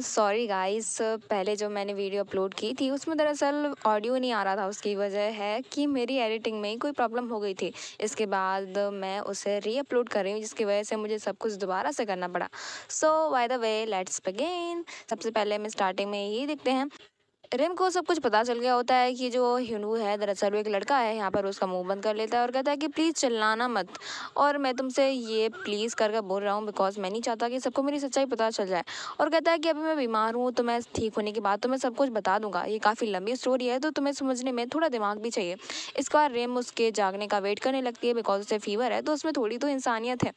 sorry um, guys पहले जो मैंने वीडियो अपलोड की थी उसमें दरअसल ऑडियो नहीं आ रहा था उसकी वजह है कि मेरी एडिटिंग में ही कोई प्रॉब्लम हो गई थी इसके बाद मैं उसे री अपलोड कर रही हूँ जिसकी वजह से मुझे सब कुछ दोबारा से करना पड़ा so by the way let's begin सबसे पहले मैं स्टार्टिंग में ही देखते हैं रिम को सब कुछ पता चल गया होता है कि जो हिनू है दरअसल वो एक लड़का है यहाँ पर उसका मुंह बंद कर लेता है और कहता है कि प्लीज़ चिल्लाना मत और मैं तुमसे ये प्लीज़ कर कर बोल रहा हूँ बिकॉज मैं नहीं चाहता कि सबको मेरी सच्चाई पता चल जाए और कहता है कि अभी मैं बीमार हूँ तो मैं ठीक होने के बाद तो मैं सब कुछ बता दूंगा ये काफ़ी लंबी स्टोरी है तो तुम्हें समझने में थोड़ा दिमाग भी चाहिए इस बार रिम उसके जागने का वेट करने लगती है बिकॉज उसे फीवर है तो उसमें थोड़ी तो इंसानियत है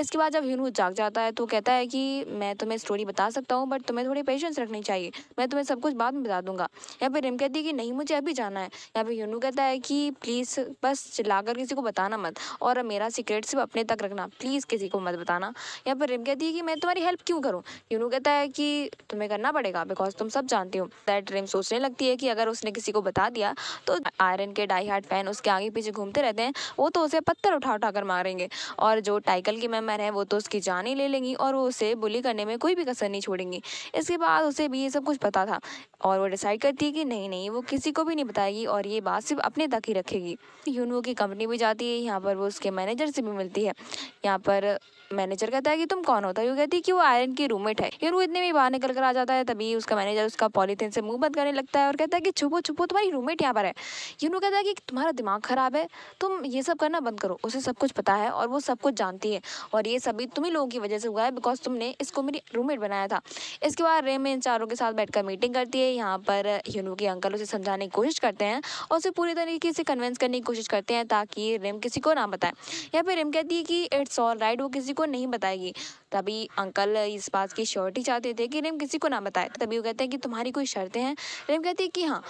इसके बाद जब हिनू जाग जाता है तो कहता है कि मैं तुम्हें स्टोरी बता सकता हूँ बट तुम्हें थोड़ी पेशेंस रखनी चाहिए मैं तुम्हें सब कुछ बाद में बता दूँ दूंगा यहाँ पे रिम कहती है कि नहीं मुझे अभी जाना है यहाँ पे यूनू कहता है कि प्लीज़ बस चिल्लाकर किसी को बताना मत और मेरा सीक्रेट सिर्फ अपने तक रखना प्लीज़ किसी को मत बताना यहाँ पर रिम कहती है कि मैं तुम्हारी हेल्प क्यों करूँ यूनू कहता है कि तुम्हें करना पड़ेगा बिकॉज तुम सब जानते हो दैट रिम सोचने लगती है कि अगर उसने किसी को बता दिया तो आयरन के डाई हार्ट फैन उसके आगे पीछे घूमते रहते हैं वो तो उसे पत्थर उठा उठा कर मारेंगे और जो टाइकल की मेम्बर है वो तो उसकी जान ही ले लेंगी और वो उसे बुली करने में कोई भी कसर नहीं छोड़ेंगी इसके बाद उसे भी ये सब कुछ पता था और वो डिसाइड करती है कि नहीं नहीं वो किसी को भी नहीं बताएगी और ये बात सिर्फ अपने तक ही रखेगी यूनवो की कंपनी भी जाती है यहाँ पर वो उसके मैनेजर से भी मिलती है यहाँ पर मैनेजर कहता है कि तुम कौन होता है यू कहती है कि वो आयरन की रूममेट है वो इतने भी बाहर निकल कर आ जाता है तभी उसका मैनेजर उसका पॉलीथीन से मुंह बंद करने लगता है और कहता है कि छुपो छुपो तुम्हारी रूममेट यहाँ पर है यूनू कहता है कि तुम्हारा दिमाग ख़राब है तुम ये सब करना बंद करो उसे सब कुछ पता है और वो सब कुछ जानती है और ये सभी तुम्ही लोगों की वजह से हुआ है बिकॉज तुमने इसको मेरी रूममेट बनाया था इसके बाद रेम इन चारों के साथ बैठकर मीटिंग करती है यहाँ पर यूनू के अंकल उसे समझाने की कोशिश करते हैं और उसे पूरी तरीके से कन्विंस करने की कोशिश करते हैं ताकि रेम किसी को ना बताए या फिर रेम कहती है कि इट्स ऑल राइट वो किसी को नहीं बताएगी तभी अंकल इस बात की श्योरिटी चाहते थे कि रेम किसी को ना बताए तभी वो कहते हैं कि तुम्हारी कोई शर्तें हैं रेम कहती है कि हाँ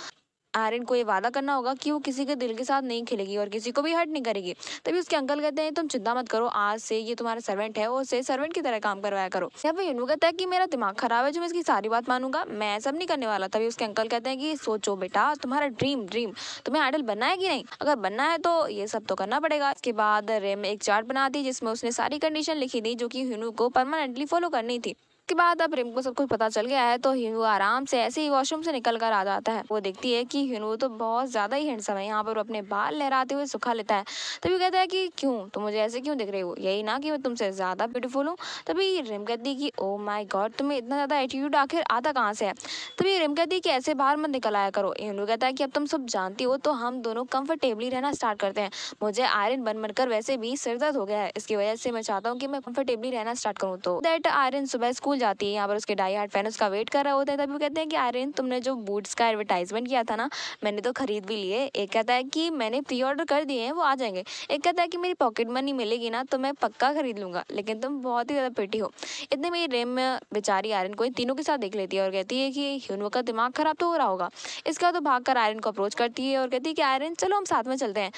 आर्यन को ये वादा करना होगा कि वो किसी के दिल के साथ नहीं खेलेगी और किसी को भी हर्ट नहीं करेगी तभी उसके अंकल कहते हैं तुम चिंता मत करो आज से ये तुम्हारा सर्वेंट है और उसे सर्वेंट की तरह काम करवाया करो जब पे यनू कहता है कि मेरा दिमाग खराब है जो मैं इसकी सारी बात मानूंगा मैं सब नहीं करने वाला तभी उसके अंकल कहते हैं कि सोचो बेटा तुम्हारा ड्रीम ड्रीम तुम्हें आइडल बनना है कि नहीं अगर बनना है तो ये सब तो करना पड़ेगा इसके बाद रेम एक चार्ट बना दी जिसमें उसने सारी कंडीशन लिखी थी जो कि हिनू को परमानेंटली फॉलो करनी थी इसके बाद अब रिम को सब कुछ पता चल गया है तो हिनू आराम से ऐसे ही वॉशरूम से निकल कर आ जाता है वो देखती है कि हिनू तो बहुत ज़्यादा ही हैंडसम है यहाँ पर वो अपने बाल लहराते हुए सुखा लेता है तभी कहता है कि क्यों तुम मुझे ऐसे क्यों दिख रहे हो यही ना कि मैं तुमसे ज़्यादा ब्यूटीफुल हूँ तभी रिम कहती है कि ओ माई गॉड तुम्हें इतना ज़्यादा एटीट्यूड आखिर आता कहाँ से है तभी रिम कहती है कि ऐसे बाहर मत निकल आया करो हिनू कहता है कि अब तुम सब जानती हो तो हम दोनों कम्फर्टेबली रहना स्टार्ट करते हैं मुझे आयरन बन बनकर वैसे भी सिरदर्द हो गया है इसकी वजह से मैं चाहता हूँ कि मैं कम्फर्टेबली रहना स्टार्ट करूँ तो दैट आयरन सुबह स्कूल जाती है यहाँ पर उसके डाई हार्ट फैन उसका वेट कर रहा होता है तभी वो कहते हैं कि आर्यन तुमने जो बूट्स का एडवर्टाइजमेंट किया था ना मैंने तो खरीद भी लिए एक कहता है कि मैंने प्री ऑर्डर कर दिए हैं वो आ जाएंगे एक कहता है कि मेरी पॉकेट मनी मिलेगी ना तो मैं पक्का खरीद लूँगा लेकिन तुम बहुत ही ज़्यादा पेटी हो इतने में रेम बेचारी आर्यन को इन तीनों के साथ देख लेती है और कहती है कि ह्यूनवो का दिमाग ख़राब तो हो रहा होगा इसके बाद तो भाग कर आयरन को अप्रोच करती है और कहती है कि आयरन चलो हम साथ में चलते हैं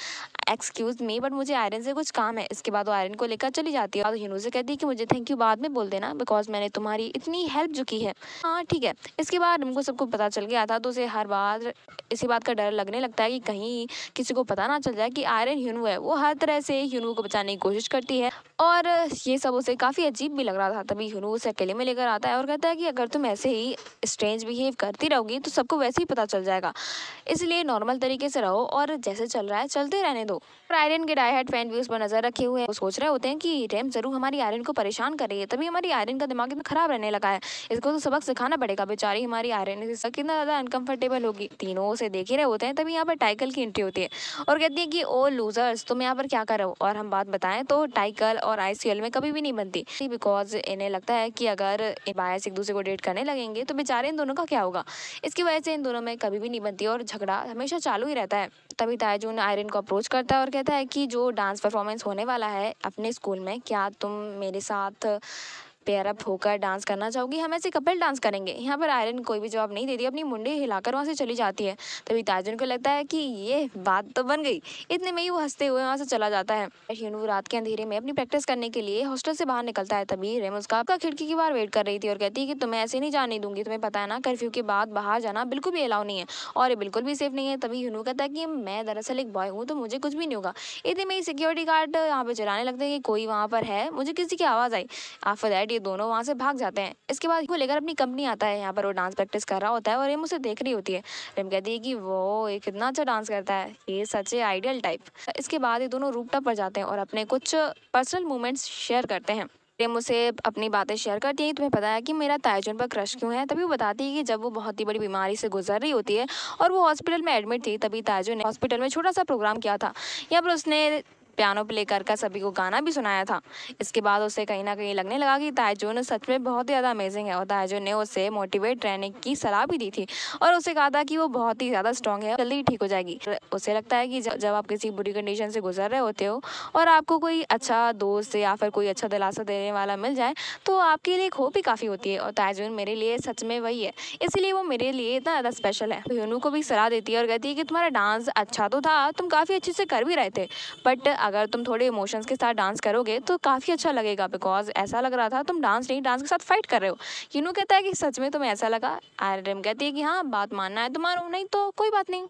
एक्सक्यूज़ मी बट मुझे आयरन से कुछ काम है इसके बाद वो आयरन को लेकर चली जाती है और ह्यूनो से कहती है कि मुझे थैंक यू बाद में बोल देना बिकॉज मैंने तुम तुम्हारी इतनी हेल्प चुकी है हाँ ठीक है इसके बाद हमको सबको पता चल गया था तो उसे हर बार इसी बात का डर लगने लगता है कि कहीं किसी को पता ना चल जाए कि आयरन ह्यूनू है वो हर तरह से ह्यूनू को बचाने की कोशिश करती है और ये सब उसे काफ़ी अजीब भी लग रहा था तभी ह्यूनू उसे अकेले में लेकर आता है और कहता है कि अगर तुम ऐसे ही स्ट्रेंज बिहेव करती रहोगी तो सबको वैसे ही पता चल जाएगा इसलिए नॉर्मल तरीके से रहो और जैसे चल रहा है चलते रहने दो और आयरन के डाई हेड फैन भी उस पर नज़र रखे हुए हैं वो सोच रहे होते हैं कि रैम ज़रूर हमारी आयरन को परेशान कर रही है तभी हमारी आयरन का दिमाग इतना खराब रहने लगा है इसको तो सबक सिखाना पड़ेगा बेचारी हमारी आ से कितना ज़्यादा अनकंफर्टेबल होगी तीनों से देख ही रहे होते हैं तभी यहाँ पर टाइकल की एंट्री होती है और कहती है कि ओ लूजर्स तुम यहाँ पर क्या करो और हम बात बताएं तो टाइकल और आई में कभी भी नहीं बनती बिकॉज इन्हें लगता है कि अगर बायस एक दूसरे को डेट करने लगेंगे तो बेचारे इन दोनों का क्या होगा इसकी वजह से इन दोनों में कभी भी नहीं बनती और झगड़ा हमेशा चालू ही रहता है तभी तायजून आयरन को अप्रोच करता है और कहता है कि जो डांस परफॉर्मेंस होने वाला है अपने स्कूल में क्या तुम मेरे साथ पेयर अप होकर डांस करना चाहोगी हम ऐसे कपल डांस करेंगे यहाँ पर आयरन कोई भी जवाब नहीं देती अपनी मुंडी हिलाकर वहाँ से चली जाती है तभी ताजुन को लगता है कि ये बात तो बन गई इतने में ही वो हंसते हुए वहाँ से चला जाता है शीनू रात के अंधेरे में अपनी प्रैक्टिस करने के लिए हॉस्टल से बाहर निकलता है तभी रेम उसका खिड़की की बाहर वेट कर रही थी और कहती है कि तुम्हें ऐसे नहीं जाने दूंगी तुम्हें पता है ना कर्फ्यू के बाद बाहर जाना बिल्कुल भी अलाउ नहीं है और ये बिल्कुल भी सेफ नहीं है तभी यूनू कहता है कि मैं दरअसल एक बॉय हूँ तो मुझे कुछ भी नहीं होगा इतने में ही सिक्योरिटी गार्ड यहाँ पर चलाने लगते हैं कि कोई वहाँ पर है मुझे किसी की आवाज़ आई आफ दैट ये दोनों वहाँ से भाग जाते हैं इसके बाद वो लेकर अपनी कंपनी आता है यहाँ पर वो डांस प्रैक्टिस कर रहा होता है और रेम उसे देख रही होती है रिम कहती है कि वो ये कितना अच्छा डांस करता है ये सच ए आइडियल टाइप इसके बाद ये दोनों रूपटॉप पर जाते हैं और अपने कुछ पर्सनल मोमेंट्स शेयर करते हैं प्रेम मुझसे अपनी बातें शेयर करती है तुम्हें पता है कि मेरा ताइजुन पर क्रश क्यों है तभी वो बताती है कि जब वो बहुत ही बड़ी बीमारी से गुजर रही होती है और वो हॉस्पिटल में एडमिट थी तभी ताइजुन ने हॉस्पिटल में छोटा सा प्रोग्राम किया था यहाँ पर उसने पियानो प्ले कर कर सभी को गाना भी सुनाया था इसके बाद उसे कहीं ना कहीं लगने लगा कि ताइजुन सच में बहुत ही ज़्यादा अमेजिंग है और ताइजुन ने उसे मोटिवेट रहने की सलाह भी दी थी और उसे कहा था कि वो बहुत ही ज़्यादा स्ट्रॉन्ग है जल्दी ठीक हो जाएगी उसे लगता है कि जब आप किसी बुरी कंडीशन से गुजर रहे होते हो और आपको कोई अच्छा दोस्त या फिर कोई अच्छा दिलासा देने वाला मिल जाए तो आपके लिए एक होप ही काफ़ी होती है और ताइजुन मेरे लिए सच में वही है इसीलिए वो मेरे लिए इतना ज़्यादा स्पेशल है यूनू को भी सलाह देती है और कहती है कि तुम्हारा डांस अच्छा तो था तुम काफ़ी अच्छे से कर भी रहे थे बट अगर तुम थोड़े इमोशंस के साथ डांस करोगे तो काफ़ी अच्छा लगेगा बिकॉज ऐसा लग रहा था तुम डांस नहीं डांस के साथ फाइट कर रहे हो यूनू कहता है कि सच में तुम्हें ऐसा लगा आर रिम कहती है कि हाँ बात मानना है तुम्हारा तो नहीं तो कोई बात नहीं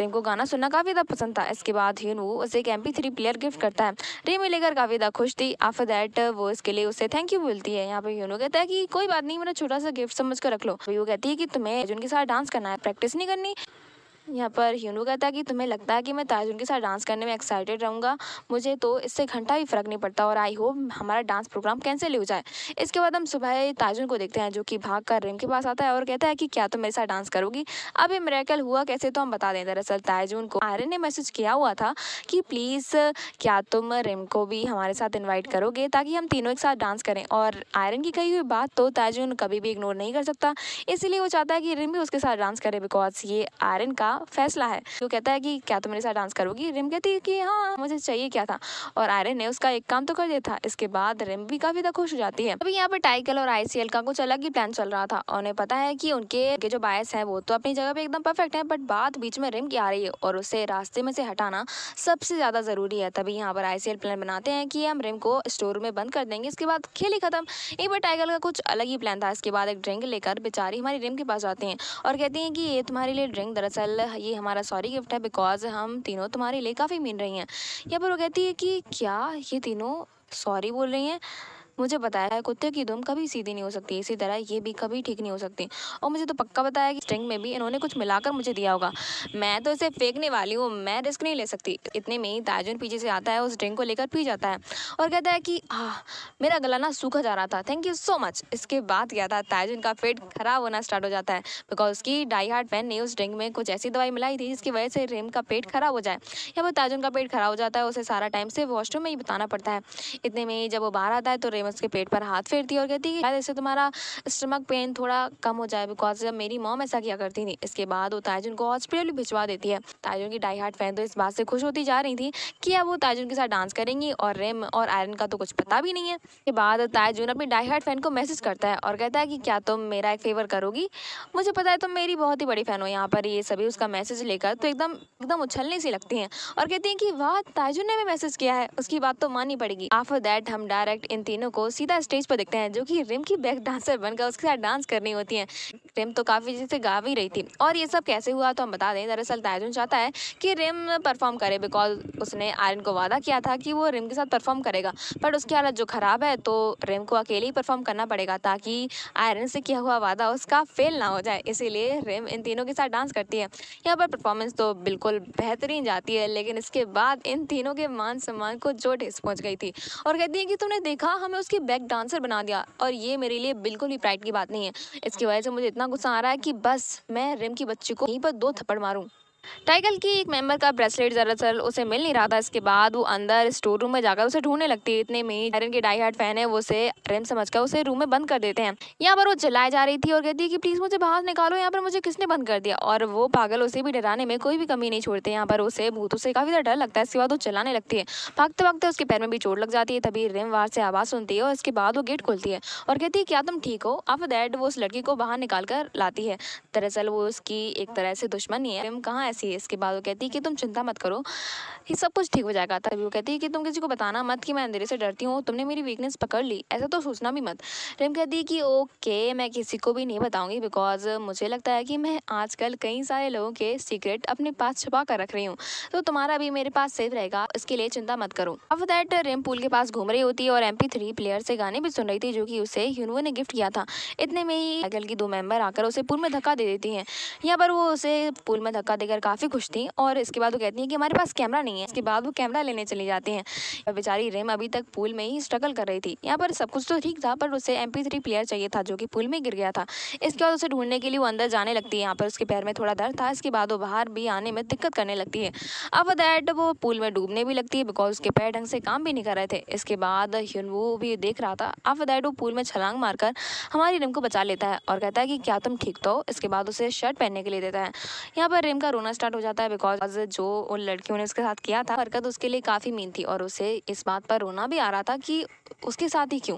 रिम को गाना सुनना काफ़ी ज़्यादा पसंद था इसके बाद ही वो उसे एक एम थ्री प्लेयर गिफ्ट करता है रिम लेकर काफ़ी ज़्यादा खुश थी आफ्टर दैट वो इसके लिए उसे थैंक यू बोलती है यहाँ पे यूनो कहता है कि कोई बात नहीं मेरा छोटा सा गिफ्ट समझ कर रख लो वो कहती है कि तुम्हें जिनके साथ डांस करना है प्रैक्टिस नहीं करनी यहाँ पर हिनू कहता है कि तुम्हें लगता है कि मैं ताजुन के साथ डांस करने में एक्साइटेड रहूँगा मुझे तो इससे घंटा भी फ़र्क नहीं पड़ता और आई होप हमारा डांस प्रोग्राम कैंसिल हो जाए इसके बाद हम सुबह ताजुन को देखते हैं जो कि भाग कर रिम के पास आता है और कहता है कि क्या तुम मेरे साथ डांस करोगी अब ये मेरेकल हुआ कैसे तो हम बता दें दरअसल ताजुन को आर्यन ने मैसेज किया हुआ था कि प्लीज़ क्या तुम रिम को भी हमारे साथ इन्वाइट करोगे ताकि हम तीनों एक साथ डांस करें और आयरन की कही हुई बात तो ताजुन कभी भी इग्नोर नहीं कर सकता इसलिए वो चाहता है कि रिम भी उसके साथ डांस करे बिकॉज ये आयरन का का फैसला है जो कहता है कि क्या तुम मेरे साथ डांस करोगी रिम कहती है कि हाँ मुझे चाहिए क्या था और आयरन ने उसका एक काम तो कर दिया था इसके बाद रिम भी काफ़ी ज़्यादा खुश हो जाती है अभी यहाँ पर टाइकल और आईसीएल का कुछ अलग ही प्लान चल रहा था उन्हें पता है की उनके जो बायस है वो तो अपनी जगह पे एकदम परफेक्ट है बट बात बीच में रिम की आ रही है और उसे रास्ते में से हटाना सबसे ज़्यादा ज़रूरी है तभी यहाँ पर आईसीएल प्लान बनाते हैं कि हम रिम को स्टोर में बंद कर देंगे इसके बाद खेल ही खत्म एक बार टाइगर का कुछ अलग ही प्लान था इसके बाद एक ड्रिंक लेकर बेचारी हमारी रिम के पास आते हैं और कहती हैं कि ये तुम्हारे लिए ड्रिंक दरअसल ये हमारा सॉरी गिफ्ट है बिकॉज हम तीनों तुम्हारे लिए काफ़ी मीन रही हैं या फिर वो कहती है कि क्या ये तीनों सॉरी बोल रही हैं मुझे बताया है कुत्ते की दुम कभी सीधी नहीं हो सकती इसी तरह ये भी कभी ठीक नहीं हो सकती और मुझे तो पक्का बताया कि स्ट्रिंग में भी इन्होंने कुछ मिलाकर मुझे दिया होगा मैं तो इसे फेंकने वाली हूँ मैं रिस्क नहीं ले सकती इतने में ही ताजुन पीछे से आता है उस ड्रिंक को लेकर पी जाता है और कहता है कि हाँ मेरा गला ना सूखा जा रहा था थैंक यू सो मच इसके बाद क्या था ताजुन का पेट खराब होना स्टार्ट हो जाता है बिकॉज उसकी डाई हार्ट फैन ने उस ड्रिंक में कुछ ऐसी दवाई मिलाई थी जिसकी वजह से रेम का पेट खराब हो जाए या वो ताजुन का पेट खराब हो जाता है उसे सारा टाइम से वॉशरूम में ही बताना पड़ता है इतने में ही जब वो बाहर आता है तो रेम जब उसके पेट पर हाथ फेर दिया और कहती है शायद इससे तुम्हारा स्टमक पेन थोड़ा कम हो जाए बिकॉज जब मेरी मॉम ऐसा किया करती थी इसके बाद वो ताजुन को हॉस्पिटल भी भिजवा देती है ताजुन की डाई हार्ट फैन तो इस बात से खुश होती जा रही थी कि अब वो ताजुन के साथ डांस करेंगी और रेम और आयरन का तो कुछ पता भी नहीं है इसके बाद ताजुन अपनी डाई हार्ट फैन को मैसेज करता है और कहता है कि क्या तुम मेरा एक फेवर करोगी मुझे पता है तुम मेरी बहुत ही बड़ी फ़ैन हो यहाँ पर ये सभी उसका मैसेज लेकर तो एकदम एकदम उछलने सी लगती हैं और कहती हैं कि वाह ताजुन ने भी मैसेज किया है उसकी बात तो माननी पड़ेगी आफ्टर दैट हम डायरेक्ट इन तीनों को सीधा स्टेज पर देखते हैं जो कि रिम की बैक डांसर बनकर उसके साथ डांस करनी होती है रिम तो काफ़ी जैसे गा भी रही थी और ये सब कैसे हुआ तो हम बता दें दरअसल ताजुन चाहता है कि रिम परफॉर्म करे बिकॉज उसने आर्यन को वादा किया था कि वो रिम के साथ परफॉर्म करेगा बट उसकी हालत जो ख़राब है तो रिम को अकेले ही परफॉर्म करना पड़ेगा ताकि आयरन से किया हुआ वादा उसका फेल ना हो जाए इसीलिए रिम इन तीनों के साथ डांस करती है यहाँ पर परफॉर्मेंस तो बिल्कुल बेहतरीन जाती है लेकिन इसके बाद इन तीनों के मान सम्मान को जो ठेस पहुँच गई थी और कहती है कि तुमने देखा हमें उसके बैक डांसर बना दिया और ये मेरे लिए बिल्कुल भी प्राइड की बात नहीं है इसकी वजह से मुझे इतना गुस्सा आ रहा है कि बस मैं रिम की बच्ची को यहीं पर दो थप्पड़ मारूँ टाइगल की एक मेंबर का ब्रेसलेट दरअसल उसे मिल नहीं रहा था इसके बाद वो अंदर स्टोर रूम में जाकर उसे ढूंढने लगती है इतने में आयरन के डाई हार्ट फैन है वो उसे ट्रेम समझ कर उसे रूम में बंद कर देते हैं यहाँ पर वो जलाए जा रही थी और कहती है कि प्लीज मुझे बाहर निकालो यहाँ पर मुझे किसने बंद कर दिया और वो पागल उसे भी डराने में कोई भी कमी नहीं छोड़ते यहाँ पर उसे भूत उसे काफी ज्यादा डर लगता है इसके बाद वो चलाने लगती है भागते भागते उसके पैर में भी चोट लग जाती है तभी रिम वार से आवाज सुनती है और इसके बाद वो गेट खोलती है और कहती है क्या तुम ठीक हो आफ्टर दैट वो उस लड़की को बाहर निकाल कर लाती है दरअसल वो उसकी एक तरह से दुश्मन ही है रिम कहाँ हंसी इसके बाद वो कहती है कि तुम चिंता मत करो ये सब कुछ ठीक हो जाएगा तभी वो कहती है कि तुम किसी को बताना मत कि मैं अंधेरे से डरती हूँ तुमने मेरी वीकनेस पकड़ ली ऐसा तो सोचना भी मत रिम कहती है कि ओके मैं किसी को भी नहीं बताऊँगी बिकॉज मुझे लगता है कि मैं आजकल कई सारे लोगों के सीक्रेट अपने पास छुपा कर रख रही हूँ तो तुम्हारा भी मेरे पास सेफ रहेगा इसके लिए चिंता मत करो अब दैट रिम पूल के पास घूम रही होती है और एम थ्री प्लेयर से गाने भी सुन रही थी जो कि उसे यूनवो ने गिफ्ट किया था इतने में ही साइकिल की दो मेंबर आकर उसे पुल में धक्का दे देती हैं यहाँ पर वो उसे पुल में धक्का देकर लेकर काफ़ी खुश थी और इसके बाद वो कहती हैं कि हमारे पास कैमरा नहीं है इसके बाद वो कैमरा लेने चले जाते हैं बेचारी रेम अभी तक पूल में ही स्ट्रगल कर रही थी यहाँ पर सब कुछ तो ठीक था पर उसे एम प्लेयर चाहिए था जो कि पूल में गिर गया था इसके बाद उसे ढूंढने के लिए वो अंदर जाने लगती है यहाँ पर उसके पैर में थोड़ा दर्द था इसके बाद वो बाहर भी आने में दिक्कत करने लगती है अब दैट वो पूल में डूबने भी लगती है बिकॉज उसके पैर ढंग से काम भी नहीं कर रहे थे इसके बाद वो भी देख रहा था अब दैट वो पूल में छलांग मारकर हमारी रिम को बचा लेता है और कहता है कि क्या तुम ठीक तो इसके बाद उसे शर्ट पहनने के लिए देता है यहाँ पर रिम का रोना रोना स्टार्ट हो जाता है बिकॉज जो उन लड़कियों ने उसके साथ किया था हरकत उसके लिए काफ़ी मीन थी और उसे इस बात पर रोना भी आ रहा था कि उसके साथ ही क्यों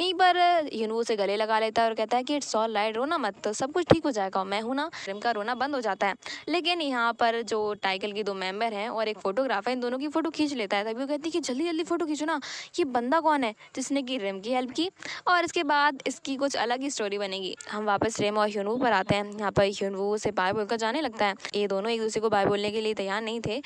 यहीं पर यूनू उसे गले लगा लेता है और कहता है कि इट्स ऑल राइट रोना मत तो सब कुछ ठीक हो जाएगा मैं हूँ ना फिल्म का रोना बंद हो जाता है लेकिन यहाँ पर जो टाइगल की दो मेंबर हैं और एक फोटोग्राफर इन दोनों की फ़ोटो खींच लेता है तभी वो कहती है कि जल्दी जल्दी फ़ोटो खींचो ना ये बंदा कौन है जिसने की रिम की हेल्प की और इसके बाद इसकी कुछ अलग ही स्टोरी बनेगी हम वापस रिम और यूनू पर आते हैं यहाँ पर यूनू से बाय बोलकर जाने लगता है ये दोनों दोनों एक दूसरे को बाय बोलने के लिए तैयार नहीं थे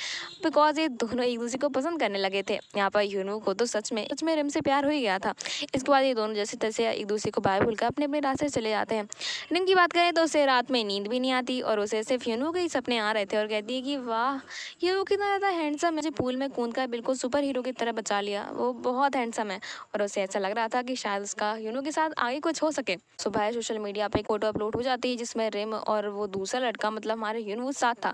बिकॉज ये दोनों एक दूसरे को पसंद करने लगे थे यहाँ पर यूनू को तो सच में सच में रिम से प्यार हो ही गया था इसके बाद ये दोनों जैसे तैसे एक दूसरे को बाय बोलकर अपने अपने रास्ते चले जाते हैं रिम की बात करें तो उसे रात में नींद भी नहीं आती और उसे सिर्फ यूनू के ही सपने आ रहे थे और कहती है कि वाह यूनू कितना ज़्यादा हैंडसम मुझे पूल में कूद कर बिल्कुल सुपर हीरो की तरह बचा लिया वो बहुत हैंडसम है और उसे ऐसा लग रहा था कि शायद उसका यूनू के साथ आगे कुछ हो सके सुबह सोशल मीडिया पर एक फोटो अपलोड हो जाती है जिसमें रिम और वो दूसरा लड़का मतलब हमारे यूनू साथ था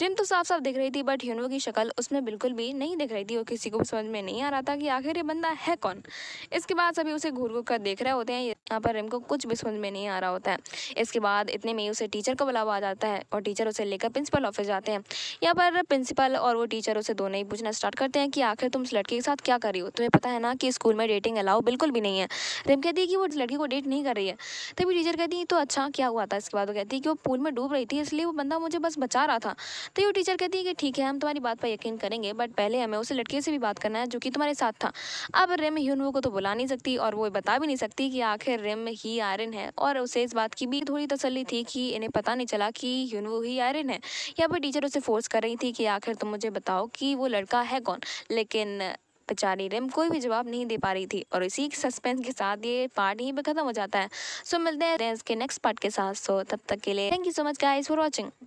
रिम तो साफ साफ दिख रही थी बट हिनो की शक्ल उसमें बिल्कुल भी नहीं दिख रही थी और किसी को भी समझ में नहीं आ रहा था कि आखिर ये बंदा है कौन इसके बाद सभी उसे घूर घूर कर देख रहे होते हैं यहाँ पर रिम को कुछ भी समझ में नहीं आ रहा होता है इसके बाद इतने में ही उसे टीचर को बुलावा आ जाता है और टीचर उसे लेकर प्रिंसिपल ऑफिस जाते हैं यहाँ पर प्रिंसिपल और वो टीचर उसे दोनों ही पूछना स्टार्ट करते हैं कि आखिर तुम उस लड़के के साथ क्या कर रही हो तुम्हें पता है ना कि स्कूल में डेटिंग अलाउ बिल्कुल भी नहीं है रिम कहती है कि वो लड़की को डेट नहीं कर रही है तभी टीचर कहती है तो अच्छा क्या हुआ था इसके बाद वो कहती है कि वो पूल में डूब रही थी इसलिए वो बंदा मुझे बस बचा रहा था तो ये टीचर कहती है कि ठीक है हम तुम्हारी बात पर यकीन करेंगे बट पहले हमें उस लड़के से भी बात करना है जो कि तुम्हारे साथ था अब रिम ह्यूनवो को तो बुला नहीं सकती और वो बता भी नहीं सकती कि आखिर रिम ही आयरन है और उसे इस बात की भी थोड़ी तसली थी कि इन्हें पता नहीं चला कि ह्यूनवो ही आयरन है या फिर टीचर उसे फोर्स कर रही थी कि आखिर तुम मुझे बताओ कि वो लड़का है कौन लेकिन बेचारी रिम कोई भी जवाब नहीं दे पा रही थी और इसी सस्पेंस के साथ ये पार्ट ही खत्म हो जाता है सो मिलते हैं के नेक्स्ट पार्ट के साथ सो तब तक के लिए thank you so much guys for watching